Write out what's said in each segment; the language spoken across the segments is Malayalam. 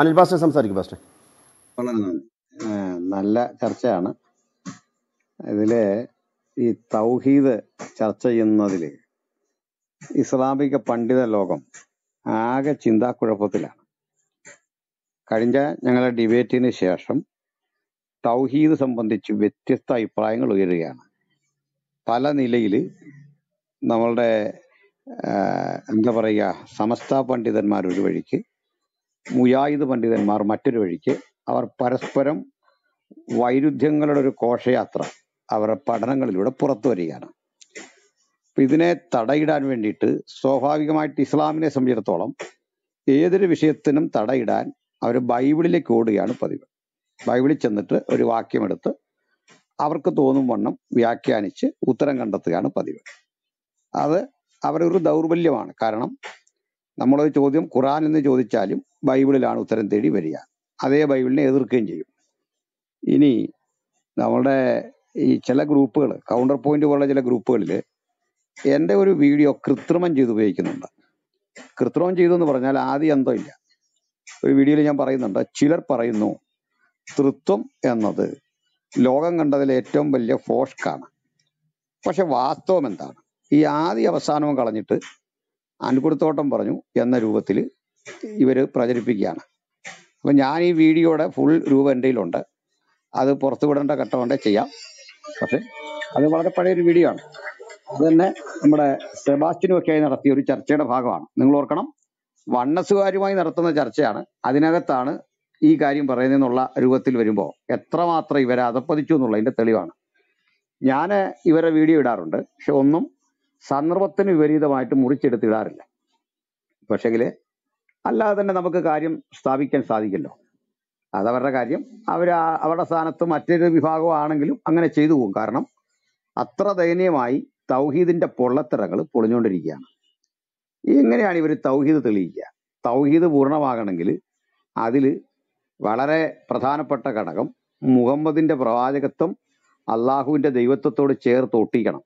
അനിൽ ബാസ്റ്റർ സംസാരിക്കും ബാസ്റ്റർ നല്ല ചർച്ചയാണ് ഇതില് ഈ തൗഹീദ് ചർച്ച ചെയ്യുന്നതിൽ ഇസ്ലാമിക പണ്ഡിത ലോകം ആകെ ചിന്താക്കുഴപ്പത്തിലാണ് കഴിഞ്ഞ ഞങ്ങളുടെ ഡിബേറ്റിന് ശേഷം തൗഹീദ് സംബന്ധിച്ച് വ്യത്യസ്ത അഭിപ്രായങ്ങൾ ഉയരുകയാണ് പല നിലയിൽ നമ്മളുടെ എന്താ പറയുക സമസ്ത പണ്ഡിതന്മാർ ഒരു വഴിക്ക് മുയായിദ് പണ്ഡിതന്മാർ മറ്റൊരു വഴിക്ക് അവർ പരസ്പരം വൈരുദ്ധ്യങ്ങളുടെ ഒരു കോശയാത്ര അവരുടെ പഠനങ്ങളിലൂടെ പുറത്തു വരികയാണ് ഇതിനെ തടയിടാൻ വേണ്ടിയിട്ട് സ്വാഭാവികമായിട്ട് ഇസ്ലാമിനെ സംബന്ധിച്ചിടത്തോളം ഏതൊരു വിഷയത്തിനും തടയിടാൻ അവർ ബൈബിളിലേക്ക് ഓടുകയാണ് പതിവ് ബൈബിളിൽ ചെന്നിട്ട് ഒരു വാക്യമെടുത്ത് അവർക്ക് തോന്നും വണ്ണം വ്യാഖ്യാനിച്ച് ഉത്തരം കണ്ടെത്തുകയാണ് പതിവ് അത് അവരൊരു ദൗർബല്യമാണ് കാരണം നമ്മളൊരു ചോദ്യം ഖുറാൻ എന്ന് ചോദിച്ചാലും ബൈബിളിലാണ് ഉത്തരം തേടി വരിക അതേ ബൈബിളിനെ എതിർക്കുകയും ചെയ്യും ഇനി നമ്മുടെ ഈ ചില ഗ്രൂപ്പുകൾ കൗണ്ടർ പോയിന്റ് പോലുള്ള ചില ഗ്രൂപ്പുകളിൽ എൻ്റെ ഒരു വീഡിയോ കൃത്രിമം ചെയ്ത് ഉപയോഗിക്കുന്നുണ്ട് കൃത്രിമം ചെയ്തു എന്ന് പറഞ്ഞാൽ ആദ്യം എന്തോ ഇല്ല ഒരു വീഡിയോയിൽ ഞാൻ പറയുന്നുണ്ട് ചിലർ പറയുന്നു തൃത്വം എന്നത് ലോകം കണ്ടതിൽ ഏറ്റവും വലിയ ഫോഷ്കാണ് പക്ഷെ വാസ്തവം എന്താണ് ഈ ആദ്യ അവസാനവും കളഞ്ഞിട്ട് അൻകുടത്തോട്ടം പറഞ്ഞു എന്ന രൂപത്തിൽ ഇവർ പ്രചരിപ്പിക്കുകയാണ് അപ്പം ഞാൻ ഈ വീഡിയോയുടെ ഫുൾ രൂപം എൻ്റെ കയ്യിലുണ്ട് അത് പുറത്തു വിടേണ്ട ഘട്ടമുണ്ടേ ചെയ്യാം പക്ഷേ അത് വളരെ പഴയൊരു വീഡിയോ ആണ് അത് തന്നെ നമ്മുടെ സെബാസ്റ്റിനുമൊക്കെയായി നടത്തിയ ഒരു ചർച്ചയുടെ ഭാഗമാണ് നിങ്ങൾ ഓർക്കണം വണ്ണസുകാരുമായി നടത്തുന്ന ചർച്ചയാണ് അതിനകത്താണ് ഈ കാര്യം പറയുന്നതെന്നുള്ള രൂപത്തിൽ വരുമ്പോൾ എത്രമാത്രം ഇവരെ അതപ്പതിച്ചു എന്നുള്ളതിൻ്റെ തെളിവാണ് ഞാൻ ഇവരെ വീഡിയോ ഇടാറുണ്ട് പക്ഷെ ഒന്നും സന്ദർഭത്തിന് വിപരീതമായിട്ട് മുറിച്ചെടുത്തിടാറില്ല പക്ഷെങ്കിൽ അല്ലാതെ തന്നെ നമുക്ക് കാര്യം സ്ഥാപിക്കാൻ സാധിക്കല്ലോ അതവരുടെ കാര്യം അവർ അവരുടെ സ്ഥാനത്ത് മറ്റൊരു വിഭാഗമാണെങ്കിലും അങ്ങനെ ചെയ്തു പോകും കാരണം അത്ര ദയനീയമായി തൗഹീദിൻ്റെ പൊള്ളത്തിറകൾ പൊളിഞ്ഞുകൊണ്ടിരിക്കുകയാണ് എങ്ങനെയാണ് ഇവർ തൗഹീദ് തെളിയിക്കുക തൗഹീദ് പൂർണ്ണമാകണമെങ്കിൽ അതിൽ വളരെ പ്രധാനപ്പെട്ട ഘടകം മുഹമ്മദിൻ്റെ പ്രവാചകത്വം അള്ളാഹുവിൻ്റെ ദൈവത്വത്തോട് ചേർത്ത് ഒട്ടിക്കണം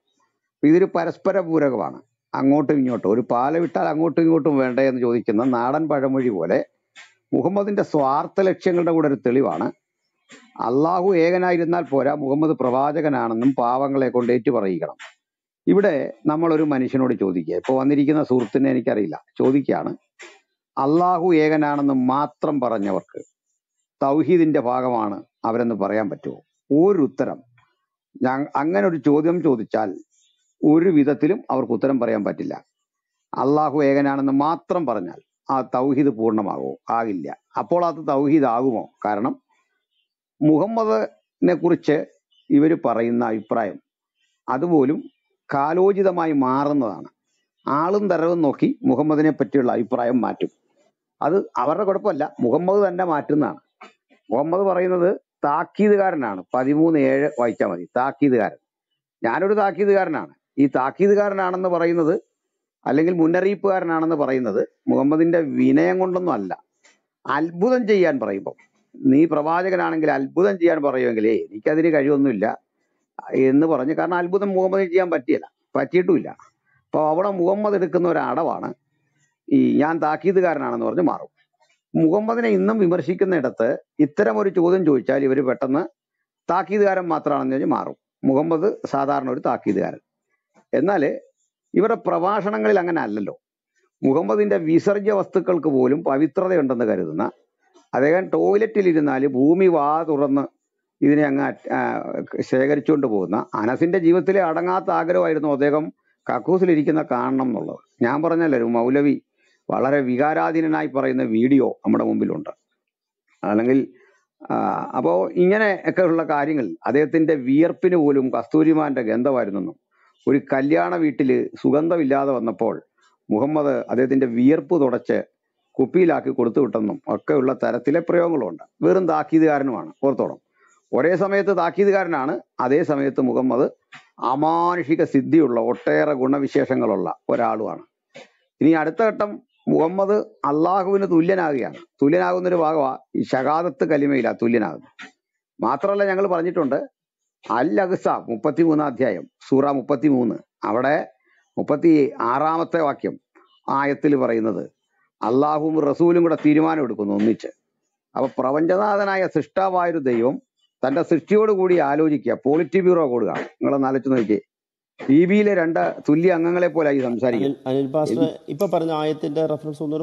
ഇതൊരു പരസ്പര പൂരകമാണ് അങ്ങോട്ടും ഇങ്ങോട്ടും ഒരു പാല വിട്ടാൽ അങ്ങോട്ടും ഇങ്ങോട്ടും വേണ്ട എന്ന് ചോദിക്കുന്ന നാടൻ പഴമൊഴി പോലെ മുഹമ്മദിന്റെ സ്വാർത്ഥ ലക്ഷ്യങ്ങളുടെ കൂടെ ഒരു തെളിവാണ് അള്ളാഹു ഏകനായിരുന്നാൽ പോരാ മുഹമ്മദ് പ്രവാചകനാണെന്നും പാവങ്ങളെ കൊണ്ട് ഏറ്റു പറയിക്കണം ഇവിടെ നമ്മളൊരു മനുഷ്യനോട് ചോദിക്കുക ഇപ്പോൾ വന്നിരിക്കുന്ന സുഹൃത്തിനെ എനിക്കറിയില്ല ചോദിക്കുകയാണ് അള്ളാഹു ഏകനാണെന്ന് മാത്രം പറഞ്ഞവർക്ക് തൗഹീദിന്റെ ഭാഗമാണ് അവരെന്ന് പറയാൻ പറ്റുമോ ഒരു ഉത്തരം അങ്ങനെ ഒരു ചോദ്യം ചോദിച്ചാൽ ഒരു വിധത്തിലും അവർക്ക് ഉത്തരം പറയാൻ പറ്റില്ല അള്ളാഹു ഏകനാണെന്ന് മാത്രം പറഞ്ഞാൽ ആ തൗഹീദ് പൂർണ്ണമാകുമോ ആകില്ല അപ്പോൾ അത് തൗഹീദ് ആകുമോ കാരണം മുഹമ്മദിനെ കുറിച്ച് ഇവർ പറയുന്ന അഭിപ്രായം അതുപോലും കാലോചിതമായി മാറുന്നതാണ് ആളും തരവും നോക്കി മുഹമ്മദിനെ പറ്റിയുള്ള അഭിപ്രായം മാറ്റും അത് അവരുടെ കുഴപ്പമല്ല മുഹമ്മദ് തന്നെ മാറ്റുന്നതാണ് മുഹമ്മദ് പറയുന്നത് താക്കീതുകാരനാണ് പതിമൂന്ന് ഏഴ് വായിച്ചാൽ മതി താക്കീതുകാരൻ ഞാനൊരു താക്കീതുകാരനാണ് ഈ താക്കീതുകാരനാണെന്ന് പറയുന്നത് അല്ലെങ്കിൽ മുന്നറിയിപ്പുകാരനാണെന്ന് പറയുന്നത് മുഹമ്മദിന്റെ വിനയം കൊണ്ടൊന്നും അല്ല അത്ഭുതം ചെയ്യാൻ പറയുമ്പോൾ നീ പ്രവാചകനാണെങ്കിൽ അത്ഭുതം ചെയ്യാൻ പറയുമെങ്കിലേ എനിക്കതിന് കഴിവൊന്നുമില്ല എന്ന് പറഞ്ഞ് കാരണം അത്ഭുതം മുഹമ്മദിന് ചെയ്യാൻ പറ്റിയല്ല പറ്റിയിട്ടുമില്ല അപ്പോൾ അവിടെ മുഹമ്മദ് എടുക്കുന്ന ഒരു അടവാണ് ഈ ഞാൻ താക്കീതുകാരനാണെന്ന് പറഞ്ഞ് മാറും മുഹമ്മദിനെ ഇന്നും വിമർശിക്കുന്നിടത്ത് ഇത്തരം ഒരു ചോദ്യം ചോദിച്ചാൽ ഇവർ പെട്ടെന്ന് താക്കീതുകാരൻ മാത്രമാണെന്ന് പറഞ്ഞ് മാറും മുഹമ്മദ് സാധാരണ ഒരു താക്കീതുകാരൻ എന്നാൽ ഇവരുടെ പ്രഭാഷണങ്ങളിൽ അങ്ങനെ അല്ലല്ലോ മുഹമ്മദിന്റെ വിസർജ്യ വസ്തുക്കൾക്ക് പോലും പവിത്രതയുണ്ടെന്ന് കരുതുന്ന അദ്ദേഹം ടോയ്ലറ്റിലിരുന്നാൽ ഭൂമി വാ തുറന്ന് ഇതിനെ അങ്ങ് ശേഖരിച്ചുകൊണ്ട് പോകുന്ന അനസിന്റെ ജീവിതത്തിലെ അടങ്ങാത്ത ആഗ്രഹമായിരുന്നു അദ്ദേഹം കക്കൂസിലിരിക്കുന്ന കാണണം എന്നുള്ളത് ഞാൻ പറഞ്ഞല്ലേ ഒരു മൗലവി വളരെ വികാരാധീനനായി പറയുന്ന വീഡിയോ നമ്മുടെ മുമ്പിലുണ്ട് അല്ലെങ്കിൽ അപ്പോൾ ഇങ്ങനെ ഒക്കെയുള്ള കാര്യങ്ങൾ അദ്ദേഹത്തിൻ്റെ വിയർപ്പിന് പോലും കസ്തൂരിമാൻ്റെ ഗന്ധമായിരുന്നെന്നും ഒരു കല്യാണ വീട്ടിൽ സുഗന്ധമില്ലാതെ വന്നപ്പോൾ മുഹമ്മദ് അദ്ദേഹത്തിൻ്റെ വിയർപ്പ് തുടച്ച് കുപ്പിയിലാക്കി കൊടുത്തു വിട്ടെന്നും ഒക്കെയുള്ള തരത്തിലെ പ്രയോഗങ്ങളുണ്ട് വെറും താക്കീതുകാരനുമാണ് ഓർത്തോളം ഒരേ സമയത്ത് താക്കീതുകാരനാണ് അതേ സമയത്ത് മുഹമ്മദ് അമാനുഷിക സിദ്ധിയുള്ള ഒട്ടേറെ ഗുണവിശേഷങ്ങളുള്ള ഒരാളുമാണ് ഇനി അടുത്ത ഘട്ടം മുഹമ്മദ് അള്ളാഹുവിന് തുല്യനാകുകയാണ് തുല്യനാകുന്ന ഒരു ഭാഗമാണ് ഈ ഷഹാദത്ത് കലിമയിലാണ് തുല്യനാകുന്നത് മാത്രമല്ല ഞങ്ങൾ പറഞ്ഞിട്ടുണ്ട് അൽ മുപ്പത്തി മൂന്നാം അധ്യായം സൂറ മൂന്ന് അവിടെ മുപ്പത്തി ആറാമത്തെ വാക്യം ആയത്തിൽ പറയുന്നത് അള്ളാഹുവും റസൂലും കൂടെ തീരുമാനം എടുക്കുന്നു ഒന്നിച്ച് അപ്പൊ പ്രപഞ്ചനാഥനായ സൃഷ്ടാവായൊരു ദൈവം തന്റെ സൃഷ്ടിയോട് കൂടി ആലോചിക്കുക പോളിറ്റി ബ്യൂറോ കൂടുക നിങ്ങളൊന്ന് ആലോചിച്ച് നോക്കി ടി രണ്ട് തുല്യ അംഗങ്ങളെ പോലെ ഈ സംസാരിക്കും ഇപ്പൊ പറഞ്ഞ ആയത്തിന്റെ റെഫറൻസ്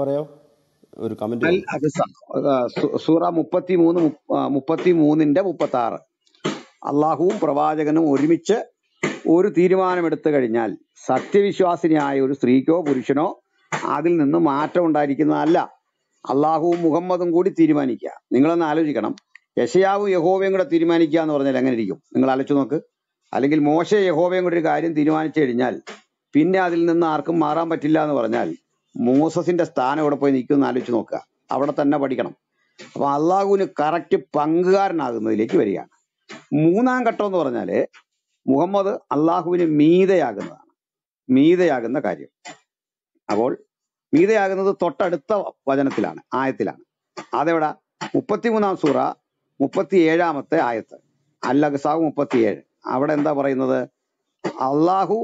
പറയോ ഒരു കമന്റ് സൂറ മുപ്പത്തി മൂന്ന് മുപ്പത്തി മൂന്നിന്റെ മുപ്പത്തി ആറ് അള്ളാഹുവും പ്രവാചകനും ഒരുമിച്ച് ഒരു തീരുമാനമെടുത്തു കഴിഞ്ഞാൽ സത്യവിശ്വാസിനിയായ ഒരു സ്ത്രീക്കോ പുരുഷനോ അതിൽ നിന്ന് മാറ്റം ഉണ്ടായിരിക്കുന്നതല്ല അള്ളാഹുവും മുഹമ്മദും കൂടി തീരുമാനിക്കുക നിങ്ങളൊന്ന് ആലോചിക്കണം യശയാവും യഹോവയും കൂടെ തീരുമാനിക്കുക എന്ന് പറഞ്ഞാൽ എങ്ങനെ ഇരിക്കും നിങ്ങൾ അലച്ചു നോക്ക് അല്ലെങ്കിൽ മോശ യഹോവയും കൂടി ഒരു കാര്യം തീരുമാനിച്ചു കഴിഞ്ഞാൽ പിന്നെ അതിൽ നിന്ന് ആർക്കും മാറാൻ പറ്റില്ല എന്ന് പറഞ്ഞാൽ മോസസിന്റെ സ്ഥാനം ഇവിടെ പോയി നിൽക്കുമെന്ന് ആലോചിച്ച് നോക്കുക അവിടെ തന്നെ പഠിക്കണം അപ്പൊ അള്ളാഹുവിന് കറക്റ്റ് പങ്കുകാരനാകുന്നതിലേക്ക് വരികയാണ് മൂന്നാം ഘട്ടം എന്ന് പറഞ്ഞാൽ മുഹമ്മദ് അള്ളാഹുവിന് മീതയാകുന്നതാണ് മീതയാകുന്ന കാര്യം അപ്പോൾ മീതയാകുന്നത് തൊട്ടടുത്ത വചനത്തിലാണ് ആയത്തിലാണ് അതെവിടെ മുപ്പത്തിമൂന്നാം സൂറ മുപ്പത്തിയേഴാമത്തെ ആയത്ത് അല്ല ഗസാവ് മുപ്പത്തിയേഴ് അവിടെ എന്താ പറയുന്നത് അള്ളാഹു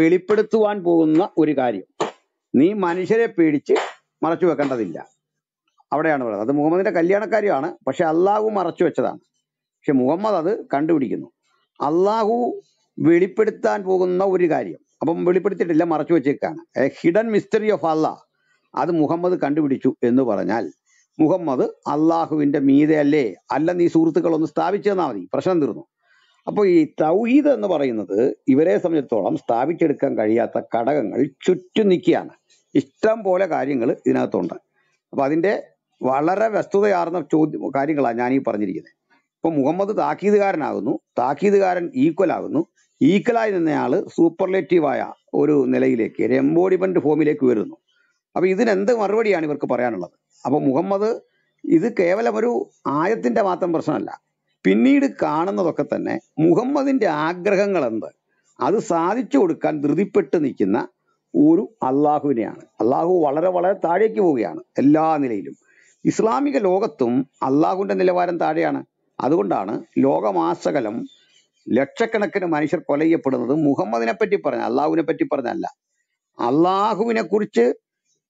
വെളിപ്പെടുത്തുവാൻ പോകുന്ന ഒരു കാര്യം നീ മനുഷ്യരെ പേടിച്ച് മറച്ചു വെക്കേണ്ടതില്ല അവിടെയാണ് പറയുന്നത് അത് മുഹമ്മദിന്റെ കല്യാണക്കാരിയാണ് പക്ഷെ അള്ളാഹു മറച്ചു വെച്ചതാണ് പക്ഷെ മുഹമ്മദ് അത് കണ്ടുപിടിക്കുന്നു അള്ളാഹു വെളിപ്പെടുത്താൻ പോകുന്ന ഒരു കാര്യം അപ്പം വെളിപ്പെടുത്തിയിട്ടില്ല മറച്ചു വെച്ചേക്കാണ് a hidden mystery of Allah അത് മുഹമ്മദ് കണ്ടുപിടിച്ചു എന്ന് പറഞ്ഞാൽ മുഹമ്മദ് അള്ളാഹുവിൻ്റെ മീതയല്ലേ അല്ല നീ സുഹൃത്തുക്കളൊന്ന് ഒന്ന് തന്നാൽ മതി പ്രശ്നം തീർന്നു അപ്പോൾ ഈ തൗഹീദ് എന്ന് പറയുന്നത് ഇവരെ സംബന്ധിച്ചിടത്തോളം സ്ഥാപിച്ചെടുക്കാൻ കഴിയാത്ത ഘടകങ്ങൾ ചുറ്റും നിൽക്കുകയാണ് ഇഷ്ടം പോലെ കാര്യങ്ങൾ ഇതിനകത്തുണ്ട് അപ്പോൾ അതിൻ്റെ വളരെ വസ്തുതയാർന്ന ചോദ്യം കാര്യങ്ങളാണ് ഞാൻ ഈ പറഞ്ഞിരിക്കുന്നത് ഇപ്പൊ മുഹമ്മദ് താക്കീതുകാരനാകുന്നു താക്കീതുകാരൻ ഈക്വൽ ആകുന്നു ഈക്വലായി നിന്നയാൾ സൂപ്പർലേറ്റീവായ ഒരു നിലയിലേക്ക് ഒരു എംബോഡിമെന്റ് ഫോമിലേക്ക് വരുന്നു അപ്പൊ ഇതിനെന്ത് മറുപടിയാണ് ഇവർക്ക് പറയാനുള്ളത് അപ്പൊ മുഹമ്മദ് ഇത് കേവലം ഒരു ആയത്തിന്റെ മാത്രം പ്രശ്നമല്ല പിന്നീട് കാണുന്നതൊക്കെ തന്നെ മുഹമ്മദിന്റെ ആഗ്രഹങ്ങൾ എന്ത് അത് സാധിച്ചു കൊടുക്കാൻ ധൃതിപ്പെട്ട് നിൽക്കുന്ന ഒരു അള്ളാഹുവിനെയാണ് അള്ളാഹു വളരെ വളരെ താഴേക്ക് പോവുകയാണ് എല്ലാ നിലയിലും ഇസ്ലാമിക ലോകത്തും അള്ളാഹുവിന്റെ നിലവാരം താഴെയാണ് അതുകൊണ്ടാണ് ലോകമാസകലം ലക്ഷക്കണക്കിന് മനുഷ്യർ കൊല ചെയ്യപ്പെടുന്നത് മുഹമ്മദിനെ പറ്റി പറഞ്ഞ അള്ളാഹുവിനെ പറ്റി പറഞ്ഞല്ല അള്ളാഹുവിനെ കുറിച്ച്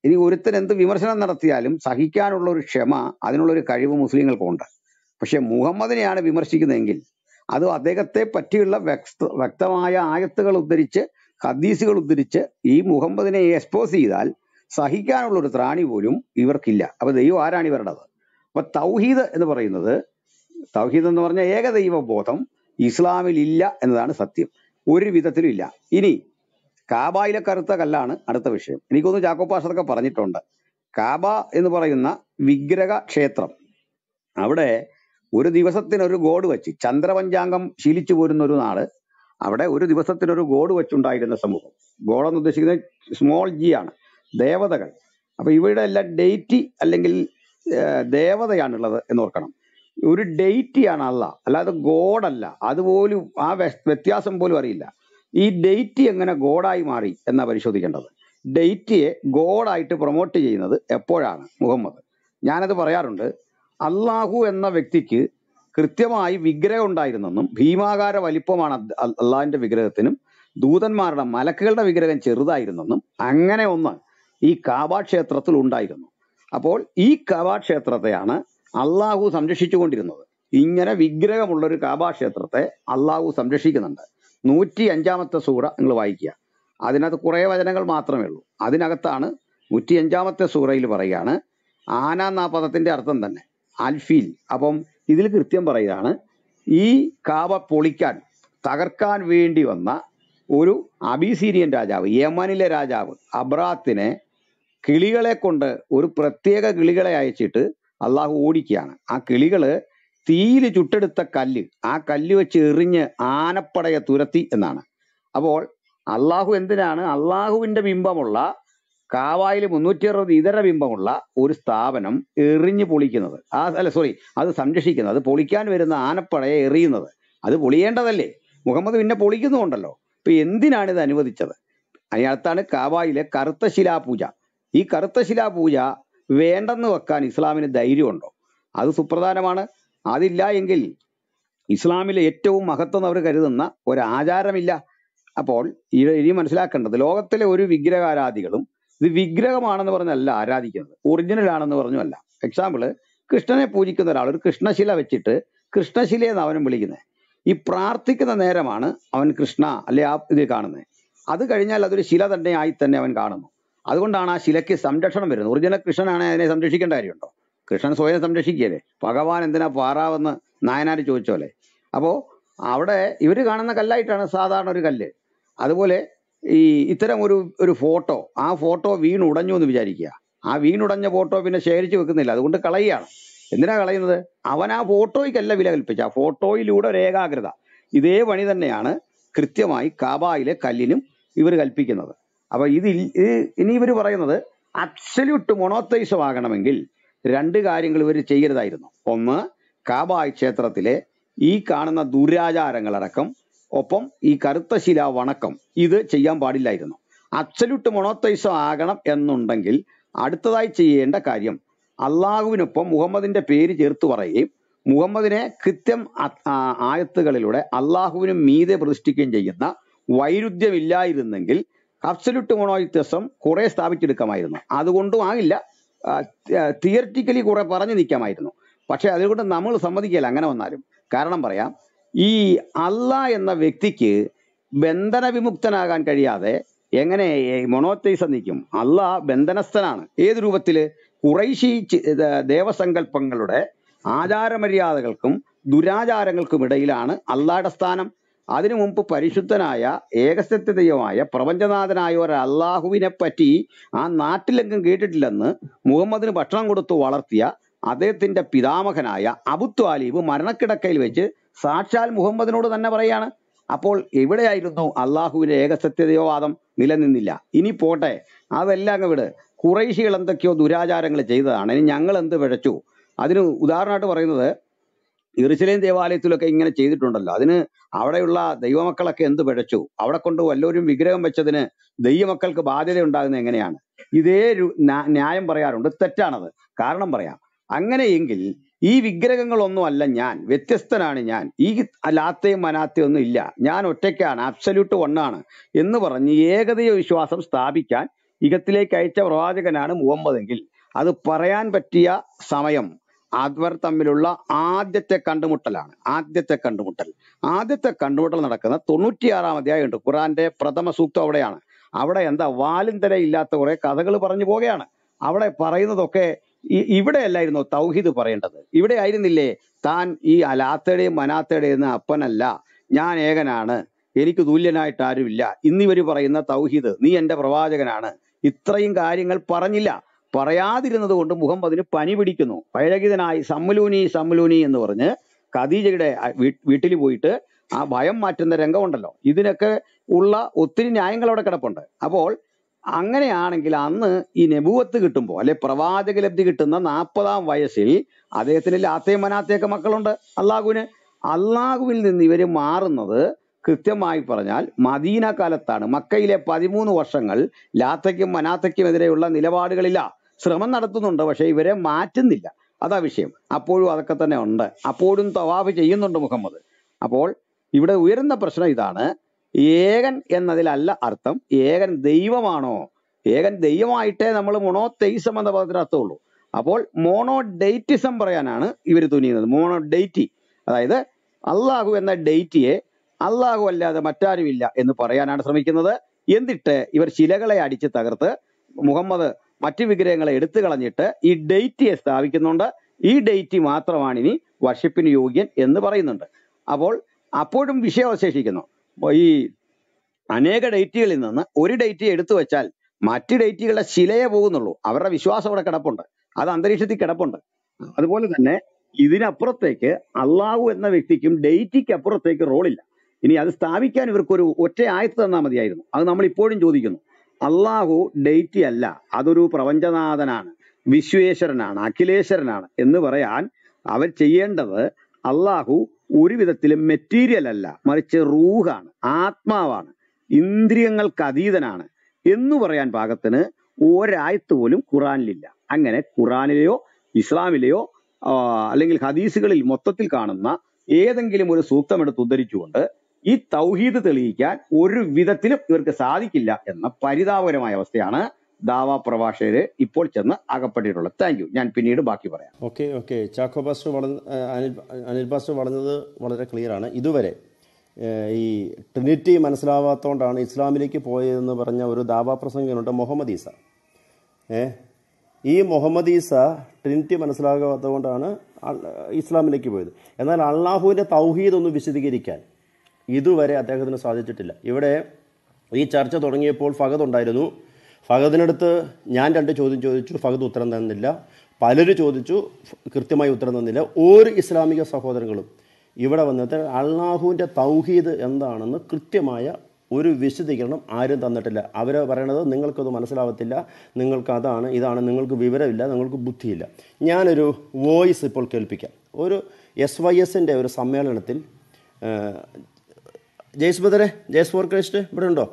ഇനി ഒരുത്തൻ എന്ത് വിമർശനം നടത്തിയാലും സഹിക്കാനുള്ള ഒരു ക്ഷമ അതിനുള്ള ഒരു കഴിവ് മുസ്ലിങ്ങൾക്കുണ്ട് പക്ഷെ മുഹമ്മദിനെയാണ് വിമർശിക്കുന്നതെങ്കിൽ അത് അദ്ദേഹത്തെ പറ്റിയുള്ള വ്യക്ത വ്യക്തമായ ആയത്തുകൾ ഉദ്ധരിച്ച് ഹദീസുകൾ ഉദ്ധരിച്ച് ഈ മുഹമ്മദിനെ എക്സ്പോസ് ചെയ്താൽ സഹിക്കാനുള്ള ഒരു ത്രാണി പോലും ഇവർക്കില്ല അപ്പൊ ദൈവം ആരാണ് ഇവരുടേത് അപ്പൊ തൗഹീദ് എന്ന് പറയുന്നത് തൗഹീദ് എന്ന് പറഞ്ഞ ഏകദൈവ ബോധം ഇസ്ലാമിൽ ഇല്ല എന്നതാണ് സത്യം ഒരു വിധത്തിലും ഇല്ല ഇനി കാബായിലെ കറുത്ത കല്ലാണ് അടുത്ത വിഷയം എനിക്കൊന്ന് ചാക്കോപ്പാഷതൊക്കെ പറഞ്ഞിട്ടുണ്ട് കാബ എന്ന് പറയുന്ന വിഗ്രഹ ക്ഷേത്രം അവിടെ ഒരു ദിവസത്തിന് ഒരു ഗോഡ് വെച്ച് ചന്ദ്രപഞ്ചാംഗം ശീലിച്ചു പോരുന്ന ഒരു നാള് അവിടെ ഒരു ദിവസത്തിന് ഒരു ഗോഡ് വെച്ചുണ്ടായിരുന്ന സമൂഹം ഗോഡെന്ന് ഉദ്ദേശിക്കുന്നത് സ്മോൾ ജി ആണ് ദേവതകൾ അപ്പൊ ഇവയുടെ എല്ലാം ഡേറ്റി അല്ലെങ്കിൽ ദേവതയാണുള്ളത് എന്ന് ഓർക്കണം ഒരു ഡെയ്റ്റിയാണ് അല്ല അല്ലാതെ ഗോഡല്ല അതുപോലും ആ വ്യത്യാസം പോലും അറിയില്ല ഈ ഡെയ്റ്റി എങ്ങനെ ഗോഡായി മാറി എന്നാ പരിശോധിക്കേണ്ടത് ഡെയ്റ്റിയെ ഗോഡായിട്ട് പ്രൊമോട്ട് ചെയ്യുന്നത് എപ്പോഴാണ് മുഹമ്മദ് ഞാനത് പറയാറുണ്ട് അള്ളാഹു എന്ന വ്യക്തിക്ക് കൃത്യമായി വിഗ്രഹം ഉണ്ടായിരുന്നെന്നും ഭീമാകാര വലിപ്പമാണ് അള്ളാഹിൻ്റെ വിഗ്രഹത്തിനും ദൂതന്മാരുടെ മലക്കുകളുടെ വിഗ്രഹം ചെറുതായിരുന്നെന്നും അങ്ങനെ ഒന്ന് ഈ കാബാ ക്ഷേത്രത്തിൽ ഉണ്ടായിരുന്നു അപ്പോൾ ഈ കാബാ ക്ഷേത്രത്തെയാണ് അള്ളാഹു സംരക്ഷിച്ചുകൊണ്ടിരുന്നത് ഇങ്ങനെ വിഗ്രഹമുള്ള ഒരു ക്ഷേത്രത്തെ അള്ളാഹു സംരക്ഷിക്കുന്നുണ്ട് നൂറ്റി അഞ്ചാമത്തെ സൂറ നിങ്ങൾ വായിക്കുക അതിനകത്ത് കുറേ വചനങ്ങൾ മാത്രമേ ഉള്ളൂ അതിനകത്താണ് നൂറ്റി അഞ്ചാമത്തെ സൂറയിൽ പറയുകയാണ് ആന എന്ന പദത്തിൻ്റെ അർത്ഥം തന്നെ അൽഫീൽ അപ്പം ഇതിൽ കൃത്യം പറയുകയാണ് ഈ കാബ പൊളിക്കാൻ തകർക്കാൻ വേണ്ടി വന്ന ഒരു അബിസീരിയൻ രാജാവ് യമനിലെ രാജാവ് അബ്രാത്തിനെ കിളികളെ കൊണ്ട് ഒരു പ്രത്യേക കിളികളെ അയച്ചിട്ട് അള്ളാഹു ഓടിക്കുകയാണ് ആ കിളികള് തീയിൽ ചുട്ടെടുത്ത കല്ല് ആ കല്ല് വെച്ച് എറിഞ്ഞ് ആനപ്പടയെ തുരത്തി എന്നാണ് അപ്പോൾ അള്ളാഹു എന്തിനാണ് അള്ളാഹുവിൻ്റെ ബിംബമുള്ള കാവായിൽ മുന്നൂറ്റി അറുപത് ഇതര ബിംബമുള്ള ഒരു സ്ഥാപനം എറിഞ്ഞു പൊളിക്കുന്നത് ആ അല്ല സോറി അത് സംരക്ഷിക്കുന്നത് അത് പൊളിക്കാൻ വരുന്ന ആനപ്പടയെ എറിയുന്നത് അത് പൊളിയേണ്ടതല്ലേ മുഹമ്മദ് പിന്നെ പൊളിക്കുന്നുണ്ടല്ലോ ഇപ്പൊ എന്തിനാണ് ഇത് അനുവദിച്ചത് അതിനടുത്താണ് കാവായിലെ കറുത്ത ശിലാപൂജ ഈ കറുത്ത ശിലാപൂജ വേണ്ടെന്ന് വെക്കാൻ ഇസ്ലാമിന് ധൈര്യമുണ്ടോ അത് സുപ്രധാനമാണ് അതില്ല എങ്കിൽ ഇസ്ലാമിലെ ഏറ്റവും മഹത്വം അവർ കരുതുന്ന ഒരാചാരമില്ല അപ്പോൾ ഇനി മനസ്സിലാക്കേണ്ടത് ലോകത്തിലെ ഒരു വിഗ്രഹാരാധികളും ഇത് വിഗ്രഹമാണെന്ന് പറഞ്ഞല്ല ആരാധിക്കുന്നത് ഒറിജിനൽ ആണെന്ന് പറഞ്ഞല്ല എക്സാമ്പിള് കൃഷ്ണനെ പൂജിക്കുന്ന ഒരാൾ ഒരു കൃഷ്ണശില വെച്ചിട്ട് കൃഷ്ണശിലയെന്ന് അവനും വിളിക്കുന്നത് ഈ പ്രാർത്ഥിക്കുന്ന നേരമാണ് അവൻ കൃഷ്ണ അല്ലെ ആ ഇത് കാണുന്നത് അത് കഴിഞ്ഞാൽ അതൊരു ശില തന്നെ ആയി തന്നെ അവൻ കാണുന്നു അതുകൊണ്ടാണ് ആ ശിലയ്ക്ക് സംരക്ഷണം വരുന്നത് ഒറിജിനൽ കൃഷ്ണനാണ് അതിനെ സംരക്ഷിക്കേണ്ട കാര്യമുണ്ടോ കൃഷ്ണൻ സ്വയം സംരക്ഷിക്കുകയല്ലേ ഭഗവാൻ എന്തിനാ പാറാവെന്ന് നായനാർ ചോദിച്ചോലെ അപ്പോൾ അവിടെ ഇവർ കാണുന്ന കല്ലായിട്ടാണ് സാധാരണ ഒരു കല്ല് അതുപോലെ ഈ ഇത്തരം ഒരു ഒരു ഫോട്ടോ ആ ഫോട്ടോ വീണുടഞ്ഞു എന്ന് വിചാരിക്കുക ആ വീണുടഞ്ഞ ഫോട്ടോ പിന്നെ ശേഖരിച്ച് വെക്കുന്നില്ല അതുകൊണ്ട് കളയുകയാണ് എന്തിനാ കളയുന്നത് അവൻ ആ ഫോട്ടോയ്ക്കല്ല വില കൽപ്പിച്ച ആ ഫോട്ടോയിലൂടെ ഒരു ഏകാഗ്രത ഇതേ പണി തന്നെയാണ് കൃത്യമായി കാബായിലെ കല്ലിനും ഇവർ കൽപ്പിക്കുന്നത് അപ്പോൾ ഇത് ഇനി ഇവർ പറയുന്നത് അബ്സല്യൂട്ട് മൊണോത്തൈസം ആകണമെങ്കിൽ രണ്ട് കാര്യങ്ങൾ ഇവർ ചെയ്യരുതായിരുന്നു ഒന്ന് കാബായ് ക്ഷേത്രത്തിലെ ഈ കാണുന്ന ദുരാചാരങ്ങളടക്കം ഒപ്പം ഈ കറുത്ത ശില വണക്കം ഇത് ചെയ്യാൻ പാടില്ലായിരുന്നു അബ്സല്യൂട്ട് മൊണോത്തൈസം ആകണം എന്നുണ്ടെങ്കിൽ അടുത്തതായി ചെയ്യേണ്ട കാര്യം അള്ളാഹുവിനൊപ്പം മുഹമ്മദിന്റെ പേര് ചേർത്ത് പറയുകയും മുഹമ്മദിനെ കൃത്യം ആയത്തുകളിലൂടെ അള്ളാഹുവിനും മീതെ പ്രതിഷ്ഠിക്കുകയും ചെയ്യുന്ന വൈരുദ്ധ്യമില്ലായിരുന്നെങ്കിൽ അബ്സല്യൂട്ട് മോണോയിത്തസം കുറേ സ്ഥാപിച്ചെടുക്കാമായിരുന്നു അതുകൊണ്ടും ആകില്ല തിയറ്റിക്കലി കുറേ പറഞ്ഞു നിൽക്കാമായിരുന്നു പക്ഷേ അതുകൊണ്ട് നമ്മൾ സമ്മതിക്കില്ല അങ്ങനെ വന്നാലും കാരണം പറയാം ഈ അല്ല എന്ന വ്യക്തിക്ക് ബന്ധന വിമുക്തനാകാൻ കഴിയാതെ എങ്ങനെ മൊണോത്തൈസം നിൽക്കും അല്ല ബന്ധനസ്ഥനാണ് ഏത് രൂപത്തിൽ കുറൈശി ദേവസങ്കല്പങ്ങളുടെ ആചാരമര്യാദകൾക്കും ദുരാചാരങ്ങൾക്കും ഇടയിലാണ് അല്ലാടെ സ്ഥാനം അതിനു മുമ്പ് പരിശുദ്ധനായ ഏകസത്യതയുമായ പ്രപഞ്ചനാഥനായ ഒരു അള്ളാഹുവിനെ പറ്റി ആ നാട്ടിലെങ്കും കേട്ടിട്ടില്ലെന്ന് മുഹമ്മദിന് ഭക്ഷണം കൊടുത്തു വളർത്തിയ അദ്ദേഹത്തിൻ്റെ പിതാമഹനായ അബു ത്വാലിബ് മരണക്കിടക്കയിൽ വെച്ച് സാക്ഷാൽ മുഹമ്മദിനോട് തന്നെ പറയാണ് അപ്പോൾ എവിടെയായിരുന്നു അള്ളാഹുവിൻ്റെ ഏകസത്യതയോ വാദം നിലനിന്നില്ല ഇനി പോട്ടെ അതെല്ലാം അങ്ങ് വിട് കുറൈശികൾ എന്തൊക്കെയോ ദുരാചാരങ്ങൾ ചെയ്തതാണ് ഇനി ഞങ്ങൾ എന്ത് വിഴച്ചു അതിന് ഉദാഹരണമായിട്ട് പറയുന്നത് ഇറിശലേം ദേവാലയത്തിലൊക്കെ ഇങ്ങനെ ചെയ്തിട്ടുണ്ടല്ലോ അതിന് അവിടെയുള്ള ദൈവമക്കളൊക്കെ എന്ത് പിഴച്ചു അവിടെ കൊണ്ട് വല്ലവരും വിഗ്രഹം വെച്ചതിന് ദൈവമക്കൾക്ക് ബാധ്യത ഉണ്ടാകുന്നത് എങ്ങനെയാണ് ഇതേ ന്യായം പറയാറുണ്ട് തെറ്റാണത് കാരണം പറയാം അങ്ങനെയെങ്കിൽ ഈ വിഗ്രഹങ്ങളൊന്നും അല്ല ഞാൻ വ്യത്യസ്തനാണ് ഞാൻ ഈ ലാത്തയും മനാത്തയും ഒന്നും ഇല്ല ഞാൻ ഒറ്റയ്ക്കാണ് അബ്സല്യൂട്ട് വണ്ണാണ് എന്ന് പറഞ്ഞ് ഏകതയ വിശ്വാസം സ്ഥാപിക്കാൻ ഇകത്തിലേക്ക് അയച്ച പ്രവാചകനാണ് മുഹമ്മദെങ്കിൽ അത് പറയാൻ പറ്റിയ സമയം അവർ തമ്മിലുള്ള ആദ്യത്തെ കണ്ടുമുട്ടലാണ് ആദ്യത്തെ കണ്ടുമുട്ടൽ ആദ്യത്തെ കണ്ടുമുട്ടൽ നടക്കുന്ന തൊണ്ണൂറ്റിയാറാം അധ്യായമുണ്ട് ഖുറാന്റെ പ്രഥമ സൂക്തം അവിടെയാണ് അവിടെ എന്താ വാലിന്തര ഇല്ലാത്ത കുറെ കഥകൾ പറഞ്ഞു പോകുകയാണ് അവിടെ പറയുന്നതൊക്കെ ഇവിടെ അല്ലായിരുന്നു തൗഹീദ് പറയേണ്ടത് ഇവിടെ ആയിരുന്നില്ലേ താൻ ഈ അലാത്തയുടെയും മനാത്തയുടെയും അപ്പനല്ല ഞാൻ ഏകനാണ് എനിക്ക് തുല്യനായിട്ട് ആരുമില്ല ഇന്നിവർ പറയുന്ന തൗഹീദ് നീ എൻ്റെ പ്രവാചകനാണ് ഇത്രയും കാര്യങ്ങൾ പറഞ്ഞില്ല പറയാതിരുന്നത് കൊണ്ട് മുഹമ്മദിന് പനി പിടിക്കുന്നു പഴകിതനായി സമ്മലൂനി സമ്മലൂനി എന്ന് പറഞ്ഞ് ഖദീജയുടെ വീട്ടിൽ പോയിട്ട് ആ ഭയം മാറ്റുന്ന രംഗമുണ്ടല്ലോ ഇതിനൊക്കെ ഉള്ള ഒത്തിരി ന്യായങ്ങൾ അവിടെ കിടപ്പുണ്ട് അപ്പോൾ അങ്ങനെയാണെങ്കിൽ അന്ന് ഈ നെബുവത്ത് കിട്ടുമ്പോൾ അല്ലെ പ്രവാചക ലബ്ധി കിട്ടുന്ന നാൽപ്പതാം വയസ്സിൽ അദ്ദേഹത്തിന് ലാത്തയും മനാത്തയൊക്കെ മക്കളുണ്ട് അള്ളാഹുവിന് അള്ളാഹുവിൽ നിന്ന് ഇവർ മാറുന്നത് കൃത്യമായി പറഞ്ഞാൽ മദീന കാലത്താണ് മക്കയിലെ പതിമൂന്ന് വർഷങ്ങൾ ലാത്തയ്ക്കും മനാത്തയ്ക്കും എതിരെയുള്ള നിലപാടുകളില്ല ശ്രമം നടത്തുന്നുണ്ട് പക്ഷേ ഇവരെ മാറ്റുന്നില്ല അതാ വിഷയം അപ്പോഴും അതൊക്കെ തന്നെ ഉണ്ട് അപ്പോഴും തവാഫ് ചെയ്യുന്നുണ്ട് മുഹമ്മദ് അപ്പോൾ ഇവിടെ ഉയരുന്ന പ്രശ്നം ഇതാണ് ഏകൻ എന്നതിലല്ല അർത്ഥം ഏകൻ ദൈവമാണോ ഏകൻ ദൈവമായിട്ടേ നമ്മൾ തെയ്സം എന്ന പദത്തിന് അർത്ഥമുള്ളൂ അപ്പോൾ മോണോ ഡെയ്റ്റിസം പറയാനാണ് ഇവർ തുനിയുന്നത് മോണോ ഡെയ്റ്റി അതായത് അള്ളാഹു എന്ന ഡെയ്റ്റിയെ അള്ളാഹു അല്ലാതെ മറ്റാരുമില്ല എന്ന് പറയാനാണ് ശ്രമിക്കുന്നത് എന്നിട്ട് ഇവർ ശിലകളെ അടിച്ച് തകർത്ത് മുഹമ്മദ് മറ്റ് വിഗ്രഹങ്ങളെ എടുത്തു കളഞ്ഞിട്ട് ഈ ഡേറ്റിയെ സ്ഥാപിക്കുന്നുണ്ട് ഈ ഡേറ്റി മാത്രമാണ് ഇനി വർഷിപ്പിന് യോഗ്യൻ എന്ന് പറയുന്നുണ്ട് അപ്പോൾ അപ്പോഴും വിഷയം അവശേഷിക്കുന്നു ഈ അനേക ഡേറ്റുകളിൽ നിന്ന് ഒരു ഡേറ്റ് എടുത്തു വെച്ചാൽ മറ്റ് ഡേറ്റുകളുടെ ശിലയെ പോകുന്നുള്ളൂ അവരുടെ വിശ്വാസം അവിടെ കിടപ്പുണ്ട് അത് അന്തരീക്ഷത്തിൽ കിടപ്പുണ്ട് അതുപോലെ തന്നെ ഇതിനപ്പുറത്തേക്ക് അള്ളാഹു എന്ന വ്യക്തിക്കും ഡേറ്റിക്ക് അപ്പുറത്തേക്ക് റോളില്ല ഇനി അത് സ്ഥാപിക്കാൻ ഇവർക്കൊരു ഒറ്റ ആയത്ത് തന്നാൽ മതിയായിരുന്നു അത് നമ്മൾ ഇപ്പോഴും ചോദിക്കുന്നു അള്ളാഹു ഡെയ്റ്റി അല്ല അതൊരു പ്രപഞ്ചനാഥനാണ് വിശ്വേശ്വരനാണ് അഖിലേശ്വരനാണ് എന്ന് പറയാൻ അവർ ചെയ്യേണ്ടത് അള്ളാഹു ഒരു വിധത്തിലും മെറ്റീരിയൽ അല്ല മറിച്ച് റൂഹാണ് ആത്മാവാണ് ഇന്ദ്രിയങ്ങൾക്ക് അതീതനാണ് എന്ന് പറയാൻ പാകത്തിന് ഒരായത്ത് പോലും ഖുറാനിലില്ല അങ്ങനെ ഖുറാനിലെയോ ഇസ്ലാമിലെയോ അല്ലെങ്കിൽ ഹദീസുകളിൽ മൊത്തത്തിൽ കാണുന്ന ഏതെങ്കിലും ഒരു സൂക്തം എടുത്ത് ഉദ്ധരിച്ചുകൊണ്ട് ഈ തൗഹീദ് തെളിയിക്കാൻ ഒരു വിധത്തിലും ഇവർക്ക് സാധിക്കില്ല എന്ന പരിതാപകരമായ അവസ്ഥയാണ് ദാവാ പ്രഭാഷകര് ഇപ്പോൾ ചെന്ന് അകപ്പെട്ടിട്ടുള്ളത് താങ്ക് യു ഞാൻ പിന്നീട് ബാക്കി പറയാം ഓക്കെ ഓക്കെ ചാക്കോ ബാസ്റ്റർ വളർന്ന് അനിൽ അനിൽ ബാസ്റ്റർ വളർന്നത് വളരെ ക്ലിയർ ആണ് ഇതുവരെ ഈ ട്രിനിറ്റി മനസ്സിലാവാത്തതുകൊണ്ടാണ് ഇസ്ലാമിലേക്ക് പോയതെന്ന് പറഞ്ഞ ഒരു ദാവാ പ്രസംഗനുണ്ട് മുഹമ്മദ് ഈസ ഏ ഈ മുഹമ്മദ് ഈസ ട്രിനിറ്റി മനസ്സിലാകാത്തതുകൊണ്ടാണ് ഇസ്ലാമിലേക്ക് പോയത് എന്നാൽ അള്ളാഹുവിൻ്റെ തൗഹീദ് ഒന്ന് വിശദീകരിക്കാൻ ഇതുവരെ അദ്ദേഹത്തിന് സാധിച്ചിട്ടില്ല ഇവിടെ ഈ ചർച്ച തുടങ്ങിയപ്പോൾ ഫഹദ് ഉണ്ടായിരുന്നു ഫഹദിനടുത്ത് ഞാൻ രണ്ട് ചോദ്യം ചോദിച്ചു ഫഹദ് ഉത്തരം തന്നില്ല പലരും ചോദിച്ചു കൃത്യമായി ഉത്തരം തന്നില്ല ഒരു ഇസ്ലാമിക സഹോദരങ്ങളും ഇവിടെ വന്നിട്ട് അള്ളാഹുവിൻ്റെ തൗഹീദ് എന്താണെന്ന് കൃത്യമായ ഒരു വിശദീകരണം ആരും തന്നിട്ടില്ല അവർ പറയണത് നിങ്ങൾക്കത് മനസ്സിലാവത്തില്ല നിങ്ങൾക്ക് അതാണ് ഇതാണ് നിങ്ങൾക്ക് വിവരമില്ല നിങ്ങൾക്ക് ബുദ്ധിയില്ല ഞാനൊരു വോയിസ് ഇപ്പോൾ കേൾപ്പിക്കാം ഒരു എസ് വൈ എസിൻ്റെ ഒരു സമ്മേളനത്തിൽ ജയ്സ് ബദറെ ജയ്സ് ഫോർ ക്രൈസ്റ്റ് ഇവിടെ ഉണ്ടോ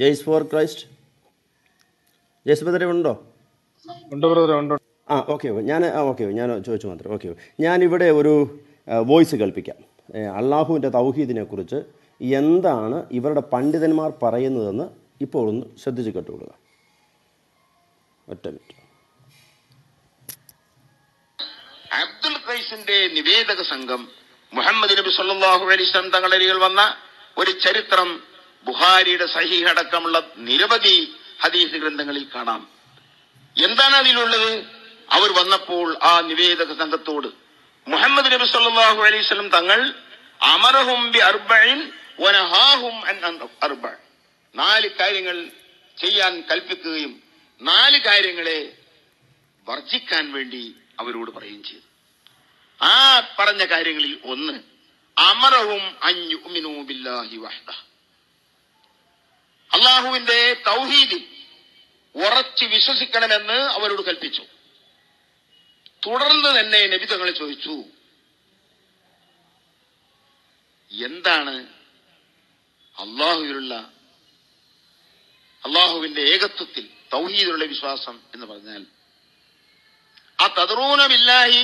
ജയ്സ് ഫോർ ക്രൈസ്റ്റ് ജയ്സ് ബദറെ ഉണ്ടോ ഉണ്ട് ബ്രദറെ ഉണ്ട് ആ ഓക്കെ ഞാൻ ആ ഓക്കെ ഞാൻ ചോദിച്ചു മാത്രം ഓക്കെ ഞാനിവിടെ ഒരു വോയിസ് കേൾപ്പിക്കാം അള്ളാഹുവിൻ്റെ തൗഹീദിനെ കുറിച്ച് എന്താണ് ഇവരുടെ പണ്ഡിതന്മാർ പറയുന്നതെന്ന് ഇപ്പോൾ ഒന്ന് ശ്രദ്ധിച്ച് കേട്ടുകൊള്ളുക ഒറ്റ മിനിറ്റ് അബ്ദുൽ ഖൈസിന്റെ നിവേദക സംഘം മുഹമ്മദ് നബി സല്ലാഹു അലിസ്ലം തങ്ങളരികൾ വന്ന ഒരു ചരിത്രം ബുഹാരിയുടെ സഹീഹ് അടക്കമുള്ള നിരവധി ഹദീസ് ഗ്രന്ഥങ്ങളിൽ കാണാം എന്താണ് അതിലുള്ളത് അവർ വന്നപ്പോൾ ആ നിവേദക സംഘത്തോട് മുഹമ്മദ് നബി സല്ലാഹു അലൈവലം തങ്ങൾ അമറഹും ബി അർബൈൻ അർബ നാല് കാര്യങ്ങൾ ചെയ്യാൻ കൽപ്പിക്കുകയും നാല് കാര്യങ്ങളെ വർജിക്കാൻ വേണ്ടി അവരോട് പറയുകയും ചെയ്തു ആ പറഞ്ഞ കാര്യങ്ങളിൽ ഒന്ന് അമറവും അഞ്ഞുമിനൂബില്ലാഹി വഹ്ദ അള്ളാഹുവിന്റെ തൗഹീദിൽ ഉറച്ചു വിശ്വസിക്കണമെന്ന് അവരോട് കൽപ്പിച്ചു തുടർന്ന് തന്നെ നബിതങ്ങളെ ചോദിച്ചു എന്താണ് അള്ളാഹുവിലുള്ള അള്ളാഹുവിന്റെ ഏകത്വത്തിൽ തൗഹീദിലുള്ള വിശ്വാസം എന്ന് പറഞ്ഞാൽ ആ തദ്റൂനമില്ലാഹി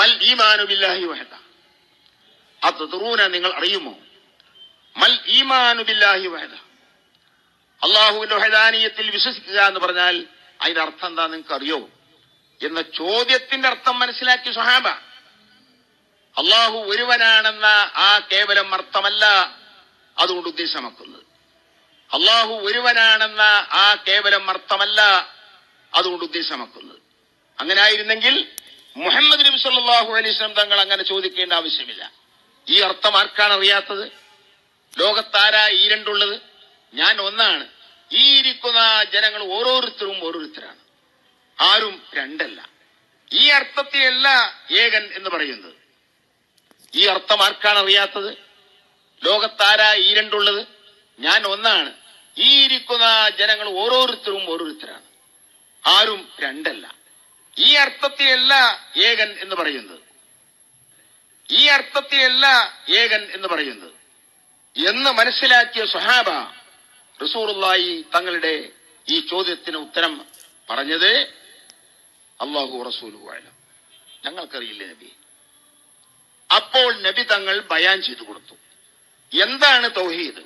മൽ ഈമാനു ബില്ലാഹി വഹദ അത്തറൂന നിങ്ങൾ അറിയുമോ മൽ ഈമാനു ബില്ലാഹി വഹദ അള്ളാഹുവിന്റെ വഹദാനീയത്തിൽ വിശ്വസിക്കുക എന്ന് പറഞ്ഞാൽ അതിന്റെ അർത്ഥം എന്താ നിങ്ങൾക്ക് അറിയോ എന്ന ചോദ്യത്തിന്റെ അർത്ഥം മനസ്സിലാക്കി സുഹാബ അള്ളാഹു ഒരുവനാണെന്ന ആ കേവലം അർത്ഥമല്ല അതുകൊണ്ട് ഉദ്ദേശമാക്കുന്നത് അള്ളാഹു ഒരുവനാണെന്ന ആ കേവലം അർത്ഥമല്ല അതുകൊണ്ട് ഉദ്ദേശമാക്കുന്നത് അങ്ങനെ ആയിരുന്നെങ്കിൽ മുഹമ്മദ് നബി സല്ലാഹു അലൈസ്ലം തങ്ങൾ അങ്ങനെ ചോദിക്കേണ്ട ആവശ്യമില്ല ഈ അർത്ഥം ആർക്കാണ് അറിയാത്തത് ലോകത്താരാ ഈ രണ്ടുള്ളത് ഞാൻ ഒന്നാണ് ഈ ഇരിക്കുന്ന ജനങ്ങൾ ഓരോരുത്തരും ഓരോരുത്തരാണ് ആരും രണ്ടല്ല ഈ അർത്ഥത്തിലല്ല ഏകൻ എന്ന് പറയുന്നത് ഈ അർത്ഥം ആർക്കാണ് അറിയാത്തത് ലോകത്താരാ ഈ രണ്ടുള്ളത് ഞാൻ ഒന്നാണ് ഈ ഇരിക്കുന്ന ജനങ്ങൾ ഓരോരുത്തരും ഓരോരുത്തരാണ് ആരും രണ്ടല്ല ഈ അർത്ഥത്തിലല്ല ഏകൻ എന്ന് പറയുന്നത് ഈ അർത്ഥത്തിലല്ല ഏകൻ എന്ന് പറയുന്നത് എന്ന് മനസ്സിലാക്കിയ സുഹാബ റസൂറുല്ലായി തങ്ങളുടെ ഈ ചോദ്യത്തിന് ഉത്തരം പറഞ്ഞത് അള്ളാഹു റസൂലു ഞങ്ങൾക്കറിയില്ല നബി അപ്പോൾ നബി തങ്ങൾ ബയാൻ ചെയ്തു കൊടുത്തു എന്താണ് തൗഹീദ്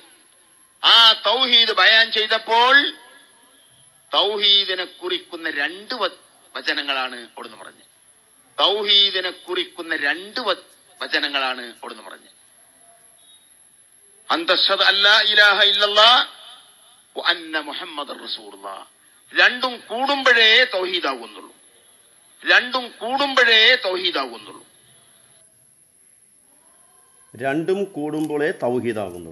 ആ തൗഹീദ് ബയാൻ ചെയ്തപ്പോൾ തൗഹീദിനെ കുറിക്കുന്ന രണ്ട് വചനങ്ങളാണ് അവിടുന്ന് പറഞ്ഞ് തൗഹീദിനെ കുറിക്കുന്ന രണ്ട് വചനങ്ങളാണ് അവിടുന്ന് പറഞ്ഞ് അന്തസ്സദ് അല്ലാ ഇലാഹ ഇല്ലല്ലാ രണ്ടും കൂടുമ്പോഴേ തൗഹീദാകുന്നുള്ളൂ രണ്ടും കൂടുമ്പോഴേ തൗഹീദാകുന്നുള്ളൂ രണ്ടും കൂടുമ്പോഴേ തൗഹീദാകുന്നുള്ളൂ